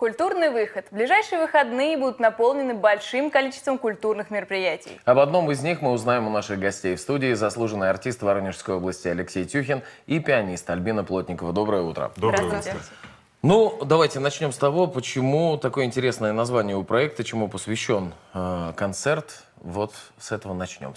Культурный выход. Ближайшие выходные будут наполнены большим количеством культурных мероприятий. Об одном из них мы узнаем у наших гостей в студии. Заслуженный артист Воронежской области Алексей Тюхин и пианист Альбина Плотникова. Доброе утро. Доброе утро. Ну, давайте начнем с того, почему такое интересное название у проекта, чему посвящен э, концерт. Вот с этого начнем.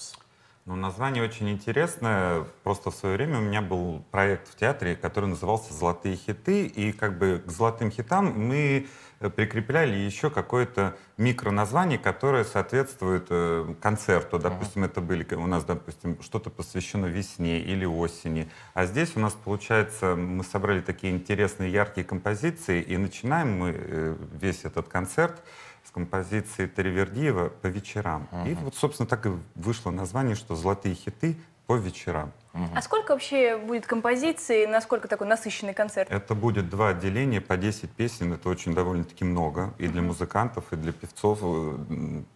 Ну, название очень интересное. Просто в свое время у меня был проект в театре, который назывался «Золотые хиты». И как бы к «Золотым хитам» мы э, прикрепляли еще какое-то микроназвание, которое соответствует э, концерту. Допустим, uh-huh. это были у нас, допустим, что-то посвящено весне или осени. А здесь у нас получается, мы собрали такие интересные яркие композиции, и начинаем мы э, весь этот концерт с композицией Теревердиева «По вечерам». Угу. И вот, собственно, так и вышло название, что «Золотые хиты по вечерам». Угу. А сколько вообще будет композиций, насколько такой насыщенный концерт? Это будет два отделения по 10 песен, это очень довольно-таки много, и для музыкантов, и для певцов. Э,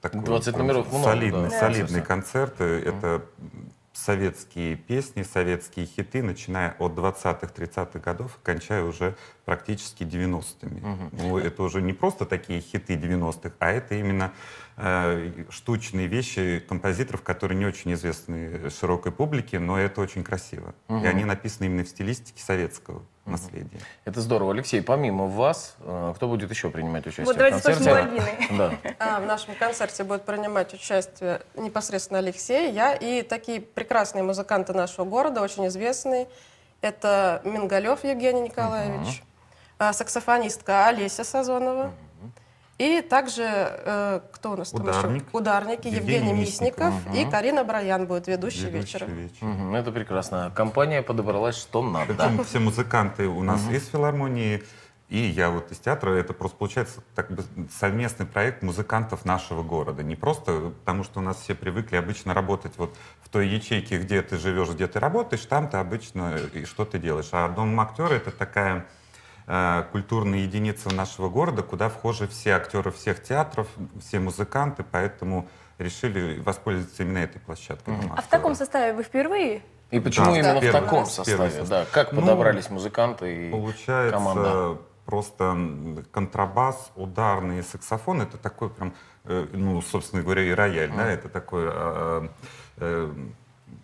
такой, 20 прям, номеров много, солидный, да. Солидный да. концерт, угу. это советские песни, советские хиты, начиная от 20-х, 30-х годов, кончая уже практически 90-ми. Угу. Ну, это уже не просто такие хиты 90-х, а это именно э, штучные вещи композиторов, которые не очень известны широкой публике, но это очень красиво. Угу. И они написаны именно в стилистике советского наследие. Это здорово. Алексей, помимо вас, э, кто будет еще принимать участие вот в давайте концерте? Да. А, в нашем концерте будет принимать участие непосредственно Алексей, я и такие прекрасные музыканты нашего города, очень известные. Это Мингалев Евгений Николаевич, угу. саксофонистка Олеся Сазонова, угу и также, э, кто у нас там еще? Ударники. Евгений, Евгений Мисников ага. и Карина Браян будет ведущей Ведущий вечера. вечер. Угу, это прекрасно. Компания подобралась что надо. Причем все музыканты у нас угу. из филармонии, и я вот из театра. Это просто получается так бы совместный проект музыкантов нашего города. Не просто потому, что у нас все привыкли обычно работать вот в той ячейке, где ты живешь, где ты работаешь, там ты обычно и что ты делаешь. А Дом актера — это такая Э, культурная единица нашего города, куда вхожи все актеры всех театров, все музыканты, поэтому решили воспользоваться именно этой площадкой. Mm-hmm. А в таком составе вы впервые? И почему да, именно первый, в таком составе? Состав. Да, как ну, подобрались музыканты и получается, команда? просто контрабас, ударный саксофон, это такой прям, э, ну, собственно говоря, и рояль, mm. -hmm. да, это такой э, э,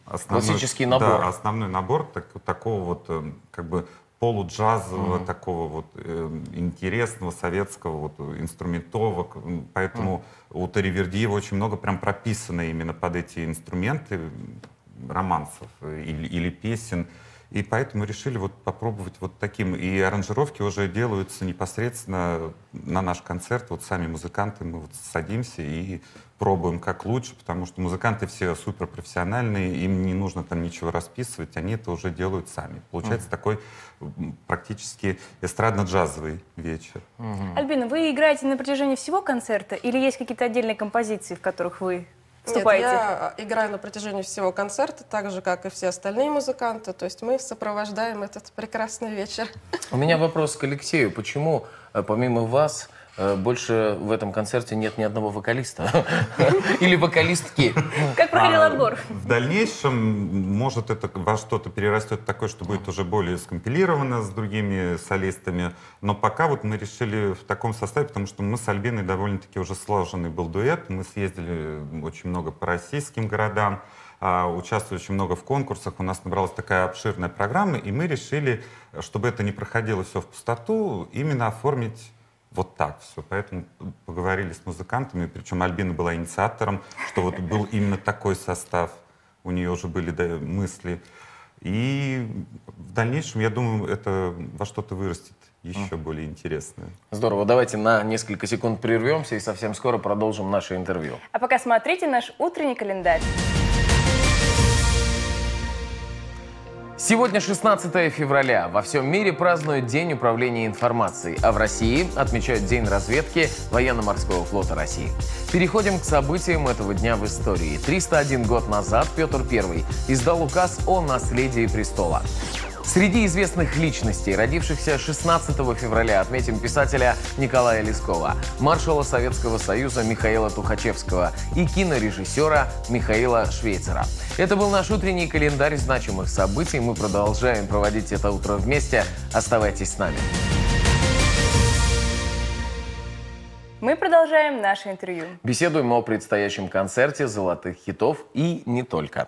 основной, классический набор. Да, основной набор так, такого вот э, как бы полуджазового mm-hmm. такого вот э, интересного советского вот инструментовок. Поэтому mm-hmm. у Таривердиева очень много прям прописано именно под эти инструменты романсов э, или, или песен. И поэтому решили вот попробовать вот таким. И аранжировки уже делаются непосредственно на наш концерт. Вот сами музыканты, мы вот садимся и пробуем как лучше, потому что музыканты все суперпрофессиональные, им не нужно там ничего расписывать, они это уже делают сами. Получается угу. такой практически эстрадно-джазовый вечер. Угу. Альбина, вы играете на протяжении всего концерта или есть какие-то отдельные композиции, в которых вы вступаете? Нет, я а, играю на протяжении всего концерта, так же, как и все остальные музыканты. То есть мы сопровождаем этот прекрасный вечер. У меня вопрос к Алексею. Почему э, помимо вас Э, больше в этом концерте нет ни одного вокалиста или вокалистки. Как проходил а, отбор? В дальнейшем, может, это во что-то перерастет такое, что будет уже более скомпилировано с другими солистами. Но пока вот мы решили в таком составе, потому что мы с Альбиной довольно-таки уже сложенный был дуэт. Мы съездили очень много по российским городам а, участвовали очень много в конкурсах, у нас набралась такая обширная программа, и мы решили, чтобы это не проходило все в пустоту, именно оформить вот так все. Поэтому поговорили с музыкантами, причем Альбина была инициатором, что вот был именно такой состав, у нее уже были мысли. И в дальнейшем, я думаю, это во что-то вырастет еще mm. более интересное. Здорово. Давайте на несколько секунд прервемся и совсем скоро продолжим наше интервью. А пока смотрите наш утренний календарь. Сегодня 16 февраля. Во всем мире празднуют День управления информацией, а в России отмечают День разведки Военно-морского флота России. Переходим к событиям этого дня в истории. 301 год назад Петр I издал указ о наследии престола. Среди известных личностей, родившихся 16 февраля, отметим писателя Николая Лескова, маршала Советского Союза Михаила Тухачевского и кинорежиссера Михаила Швейцера. Это был наш утренний календарь значимых событий. Мы продолжаем проводить это утро вместе. Оставайтесь с нами. Мы продолжаем наше интервью. Беседуем о предстоящем концерте золотых хитов и не только.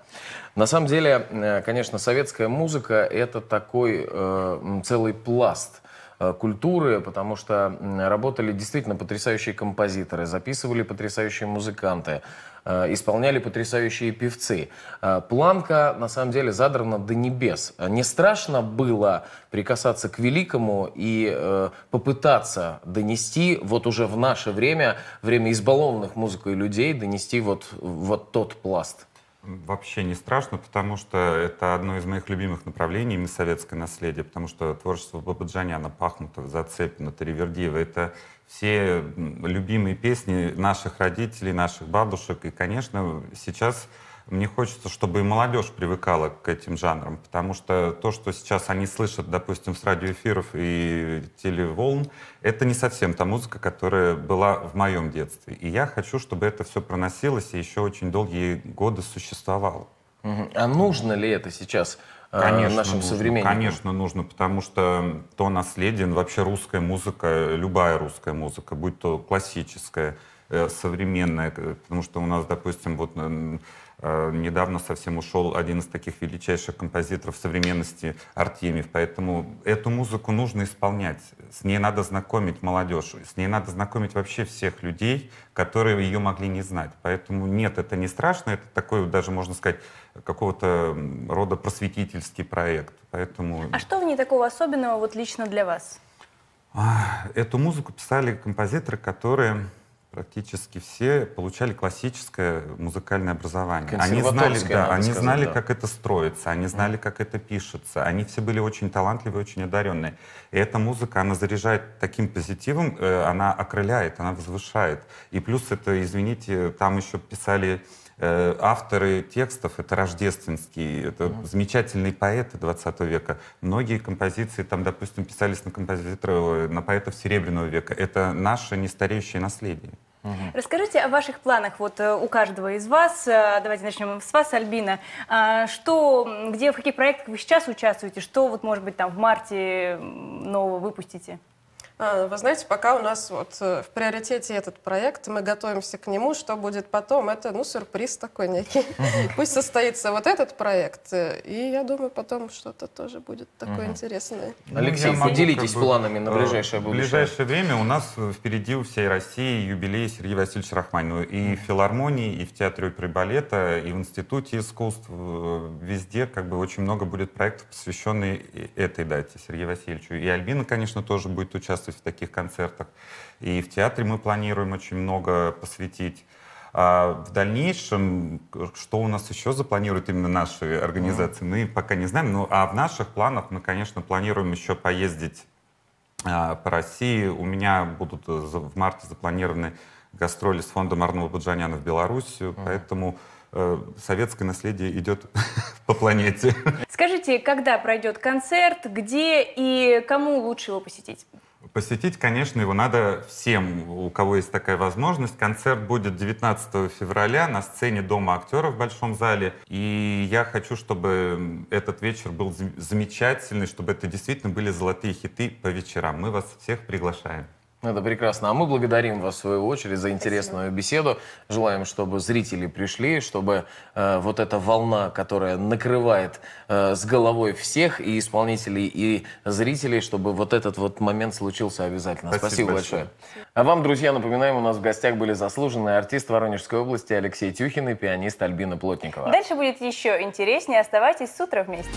На самом деле, э, конечно, советская музыка — это такой э, целый пласт э, — культуры, потому что работали действительно потрясающие композиторы, записывали потрясающие музыканты. Э, исполняли потрясающие певцы. Э, планка, на самом деле, задрана до небес. Не страшно было прикасаться к великому и э, попытаться донести вот уже в наше время, время избалованных музыкой людей, донести вот, вот тот пласт? Вообще не страшно, потому что это одно из моих любимых направлений именно советское наследие, потому что творчество Бабаджаняна, Пахмутова, Зацепина, Таривердиева — это все любимые песни наших родителей, наших бабушек. И, конечно, сейчас мне хочется, чтобы и молодежь привыкала к этим жанрам, потому что то, что сейчас они слышат, допустим, с радиоэфиров и телеволн, это не совсем та музыка, которая была в моем детстве. И я хочу, чтобы это все проносилось и еще очень долгие годы существовало. А нужно ли это сейчас э, конечно, нашим нужно, современникам? Конечно, нужно, потому что то наследие, вообще русская музыка, любая русская музыка, будь то классическая, Э, современное, потому что у нас, допустим, вот э, э, недавно совсем ушел один из таких величайших композиторов современности Артемьев, поэтому эту музыку нужно исполнять, с ней надо знакомить молодежь, с ней надо знакомить вообще всех людей, которые ее могли не знать. Поэтому нет, это не страшно, это такой даже, можно сказать, какого-то рода просветительский проект. Поэтому... А что в ней такого особенного вот лично для вас? Эту музыку писали композиторы, которые практически все получали классическое музыкальное образование. Они знали, да, они знали, да. как это строится, они знали, как это пишется. Они все были очень талантливые, очень одаренные. И эта музыка, она заряжает таким позитивом, э, она окрыляет, она возвышает. И плюс это, извините, там еще писали Э, авторы текстов — это рождественские, это замечательные поэты 20 века. Многие композиции, там, допустим, писались на композиторов, э, на поэтов Серебряного века. Это наше нестареющее наследие. Расскажите о ваших планах вот э, у каждого из вас. Давайте начнем с вас, Альбина. А, что, где, в каких проектах вы сейчас участвуете? Что, вот, может быть, там в марте нового выпустите? А, вы знаете, пока у нас вот э, в приоритете этот проект, мы готовимся к нему, что будет потом, это, ну, сюрприз такой некий. Пусть состоится вот этот проект, э, и я думаю, потом что-то тоже будет такое интересное. Ну, Алексей, поделитесь планами на э, ближайшее будущее. В ближайшее время у нас впереди у всей России юбилей Сергея Васильевича Рахманинова. И в филармонии, и в театре при балета, и в Институте искусств, везде как бы очень много будет проектов, посвященных этой дате Сергею Васильевичу. И Альбина, конечно, тоже будет участвовать участвовать в таких концертах. И в театре мы планируем очень много посвятить. А в дальнейшем, что у нас еще запланируют именно наши организации, мы пока не знаем. Ну, а в наших планах мы, конечно, планируем еще поездить а, по России. У меня будут в марте запланированы гастроли с фондом Арнова Баджаняна в Белоруссию, mm. поэтому э, советское наследие идет по планете. Скажите, когда пройдет концерт, где и кому лучше его посетить? Посетить, конечно, его надо всем, у кого есть такая возможность. Концерт будет 19 февраля на сцене Дома актеров в Большом зале. И я хочу, чтобы этот вечер был замечательный, чтобы это действительно были золотые хиты по вечерам. Мы вас всех приглашаем. Это прекрасно. А мы благодарим вас, в свою очередь, за интересную Спасибо. беседу. Желаем, чтобы зрители пришли, чтобы э, вот эта волна, которая накрывает э, с головой всех, и исполнителей, и зрителей, чтобы вот этот вот момент случился обязательно. Спасибо, Спасибо большое. А вам, друзья, напоминаем, у нас в гостях были заслуженные артист Воронежской области Алексей Тюхин и пианист Альбина Плотникова. Дальше будет еще интереснее. Оставайтесь с утра вместе.